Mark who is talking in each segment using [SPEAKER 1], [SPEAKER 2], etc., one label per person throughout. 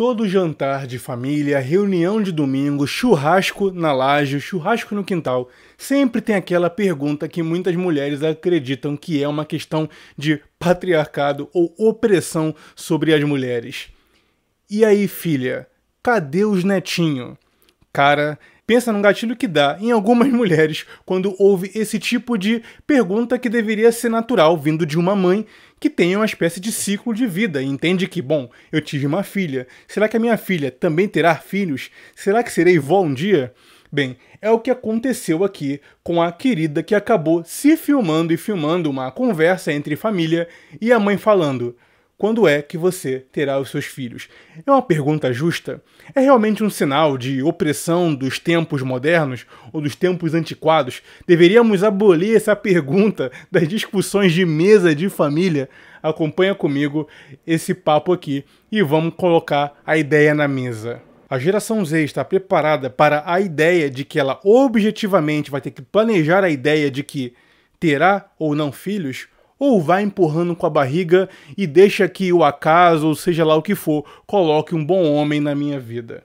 [SPEAKER 1] Todo jantar de família, reunião de domingo, churrasco na laje, churrasco no quintal, sempre tem aquela pergunta que muitas mulheres acreditam que é uma questão de patriarcado ou opressão sobre as mulheres. E aí, filha, cadê os netinhos? Cara, pensa num gatilho que dá em algumas mulheres quando ouve esse tipo de pergunta que deveria ser natural vindo de uma mãe que tem uma espécie de ciclo de vida e entende que, bom, eu tive uma filha, será que a minha filha também terá filhos? Será que serei vó um dia? Bem, é o que aconteceu aqui com a querida que acabou se filmando e filmando uma conversa entre família e a mãe falando: quando é que você terá os seus filhos? É uma pergunta justa? É realmente um sinal de opressão dos tempos modernos ou dos tempos antiquados? Deveríamos abolir essa pergunta das discussões de mesa de família? Acompanha comigo esse papo aqui e vamos colocar a ideia na mesa. A geração Z está preparada para a ideia de que ela objetivamente vai ter que planejar a ideia de que terá ou não filhos? ou vai empurrando com a barriga e deixa que o acaso, ou seja lá o que for, coloque um bom homem na minha vida.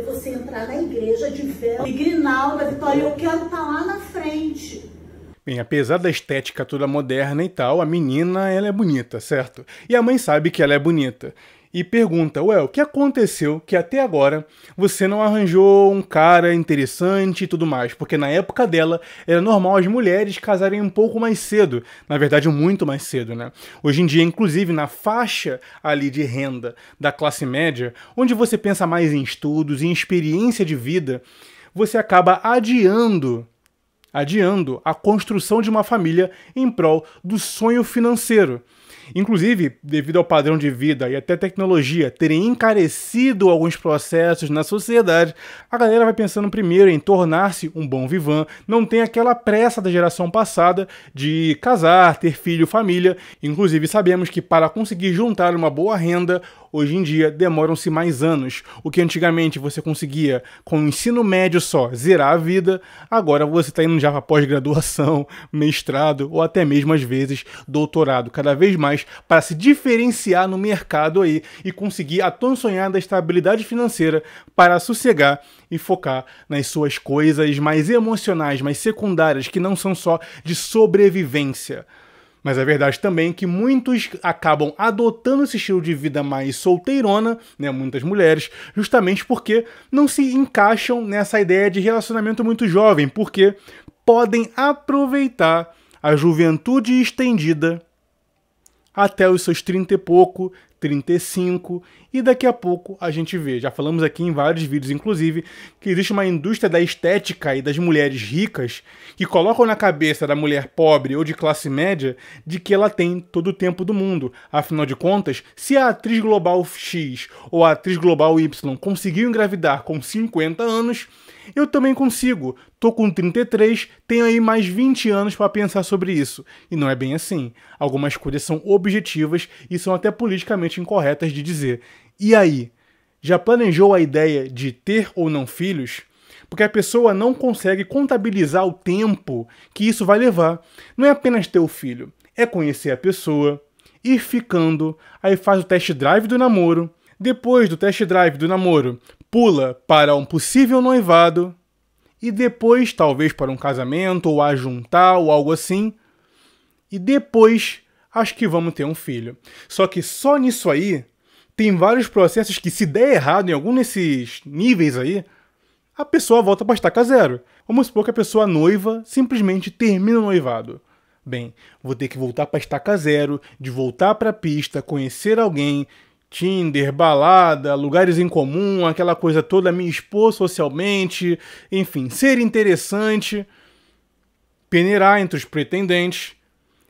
[SPEAKER 1] você entrar na igreja de vela e grinalda, Vitória, eu quero estar tá lá na frente. Bem, apesar da estética toda moderna e tal, a menina, ela é bonita, certo? E a mãe sabe que ela é bonita e pergunta: Ué, o que aconteceu que até agora você não arranjou um cara interessante e tudo mais? Porque na época dela era normal as mulheres casarem um pouco mais cedo, na verdade, muito mais cedo, né? Hoje em dia, inclusive, na faixa ali de renda da classe média, onde você pensa mais em estudos, em experiência de vida, você acaba adiando adiando a construção de uma família em prol do sonho financeiro. Inclusive, devido ao padrão de vida e até tecnologia terem encarecido alguns processos na sociedade, a galera vai pensando primeiro em tornar-se um bom vivan, não tem aquela pressa da geração passada de casar, ter filho, família. Inclusive, sabemos que para conseguir juntar uma boa renda, hoje em dia demoram-se mais anos. O que antigamente você conseguia com o ensino médio só zerar a vida, agora você está indo já para pós-graduação, mestrado ou até mesmo às vezes doutorado. Cada vez demais para se diferenciar no mercado aí e conseguir a tão sonhada estabilidade financeira para sossegar e focar nas suas coisas mais emocionais, mais secundárias, que não são só de sobrevivência. Mas é verdade também que muitos acabam adotando esse estilo de vida mais solteirona, né, muitas mulheres, justamente porque não se encaixam nessa ideia de relacionamento muito jovem, porque podem aproveitar a juventude estendida até os seus 30 e pouco, 35 e daqui a pouco a gente vê. Já falamos aqui em vários vídeos, inclusive, que existe uma indústria da estética e das mulheres ricas que colocam na cabeça da mulher pobre ou de classe média de que ela tem todo o tempo do mundo. Afinal de contas, se a atriz global X ou a atriz global Y conseguiu engravidar com 50 anos, eu também consigo. Tô com 33, tenho aí mais 20 anos para pensar sobre isso. E não é bem assim. Algumas coisas são objetivas e são até politicamente incorretas de dizer. E aí? Já planejou a ideia de ter ou não filhos? porque a pessoa não consegue contabilizar o tempo que isso vai levar. Não é apenas ter o filho, é conhecer a pessoa, ir ficando, aí faz o test drive do namoro. Depois do test drive do namoro, pula para um possível noivado, e depois, talvez para um casamento ou a juntar ou algo assim, e depois acho que vamos ter um filho. Só que só nisso aí tem vários processos que, se der errado em algum desses níveis aí, a pessoa volta para estaca zero. Vamos supor que a pessoa noiva simplesmente termina o noivado. Bem, vou ter que voltar para estaca zero, de voltar para a pista, conhecer alguém, Tinder, balada, lugares em comum, aquela coisa toda, me expor socialmente, enfim, ser interessante, peneirar entre os pretendentes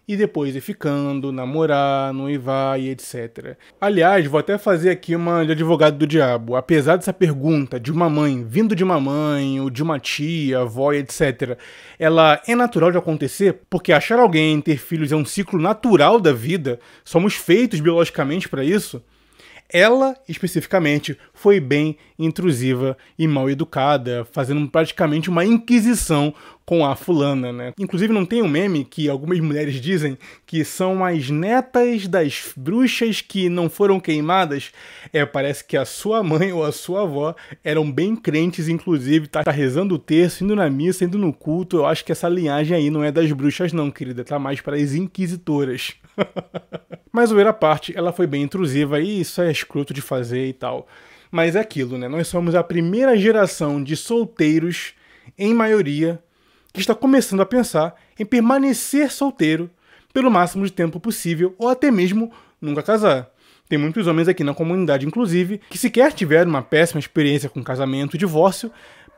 [SPEAKER 1] e depois ir ficando, namorar, noivar e etc. Aliás, vou até fazer aqui uma de advogado do diabo. Apesar dessa pergunta de uma mãe, vindo de uma mãe ou de uma tia, avó e etc., ela é natural de acontecer porque achar alguém ter filhos é um ciclo natural da vida, somos feitos biologicamente para isso. Ela, especificamente, foi bem intrusiva e mal educada, fazendo praticamente uma inquisição com a fulana, né? Inclusive não tem um meme que algumas mulheres dizem que são as netas das bruxas que não foram queimadas? É, parece que a sua mãe ou a sua avó eram bem crentes, inclusive, tá, tá rezando o terço, indo na missa, indo no culto. Eu acho que essa linhagem aí não é das bruxas não, querida, tá mais para as inquisitoras. Mas o era parte, ela foi bem intrusiva e isso é escroto de fazer e tal. Mas é aquilo, né? Nós somos a primeira geração de solteiros, em maioria, que está começando a pensar em permanecer solteiro pelo máximo de tempo possível ou até mesmo nunca casar. Tem muitos homens aqui na comunidade, inclusive, que sequer tiveram uma péssima experiência com casamento e divórcio,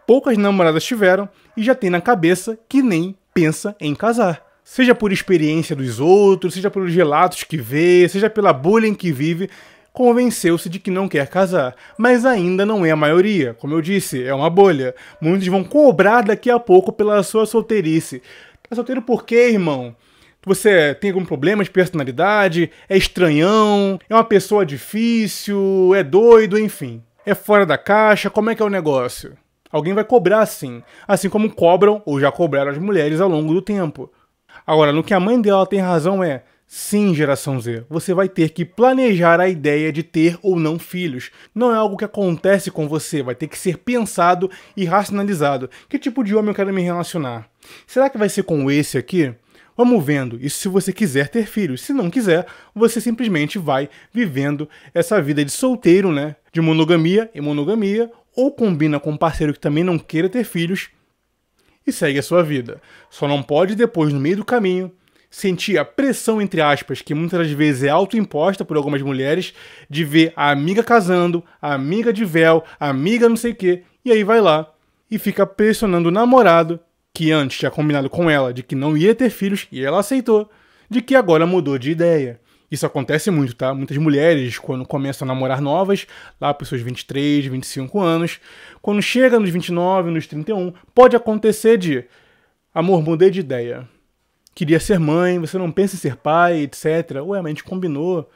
[SPEAKER 1] poucas namoradas tiveram e já tem na cabeça que nem pensa em casar. Seja por experiência dos outros, seja pelos relatos que vê, seja pela bolha em que vive, convenceu-se de que não quer casar, mas ainda não é a maioria, como eu disse, é uma bolha. Muitos vão cobrar daqui a pouco pela sua solteirice. Tá solteiro por quê, irmão? Você tem algum problema de personalidade? É estranhão? É uma pessoa difícil? É doido? Enfim. É fora da caixa? Como é que é o negócio? Alguém vai cobrar sim, assim como cobram ou já cobraram as mulheres ao longo do tempo. Agora, no que a mãe dela tem razão é, Sim, geração Z, você vai ter que planejar a ideia de ter ou não filhos. Não é algo que acontece com você, vai ter que ser pensado e racionalizado. Que tipo de homem eu quero me relacionar? Será que vai ser com esse aqui? Vamos vendo, isso se você quiser ter filhos. Se não quiser, você simplesmente vai vivendo essa vida de solteiro, né? De monogamia e monogamia, ou combina com um parceiro que também não queira ter filhos e segue a sua vida. Só não pode depois, no meio do caminho, sentir a pressão, entre aspas, que muitas das vezes é autoimposta por algumas mulheres, de ver a amiga casando, a amiga de véu, a amiga não sei o quê, e aí vai lá e fica pressionando o namorado, que antes tinha combinado com ela de que não ia ter filhos, e ela aceitou, de que agora mudou de ideia. Isso acontece muito, tá? Muitas mulheres, quando começam a namorar novas, lá para os seus 23, 25 anos, quando chega nos 29, nos 31, pode acontecer de. Amor, mudei de ideia queria ser mãe, você não pensa em ser pai, etc. Ué, mas a gente combinou,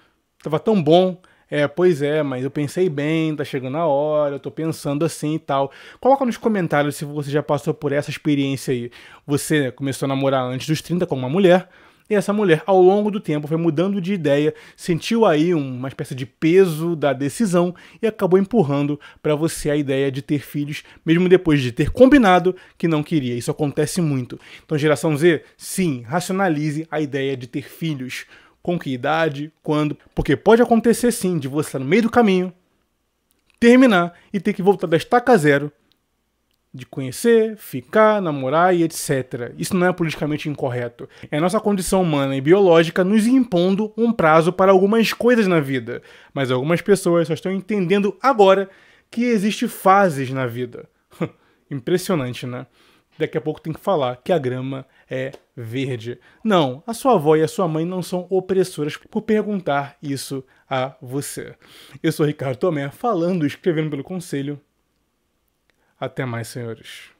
[SPEAKER 1] tava tão bom. É, pois é, mas eu pensei bem, tá chegando a hora, eu tô pensando assim e tal. Coloca nos comentários se você já passou por essa experiência aí. Você começou a namorar antes dos 30 com uma mulher, e essa mulher, ao longo do tempo, foi mudando de ideia, sentiu aí uma espécie de peso da decisão e acabou empurrando para você a ideia de ter filhos, mesmo depois de ter combinado que não queria. Isso acontece muito. Então, geração Z, sim, racionalize a ideia de ter filhos. Com que idade, quando. Porque pode acontecer sim de você estar no meio do caminho, terminar e ter que voltar da estaca zero de conhecer, ficar, namorar e etc. Isso não é politicamente incorreto. É a nossa condição humana e biológica nos impondo um prazo para algumas coisas na vida, mas algumas pessoas só estão entendendo agora que existem fases na vida. Impressionante, né? Daqui a pouco tem que falar que a grama é verde. Não, a sua avó e a sua mãe não são opressoras por perguntar isso a você. Eu sou Ricardo Tomé, falando e escrevendo pelo Conselho até mais, senhores.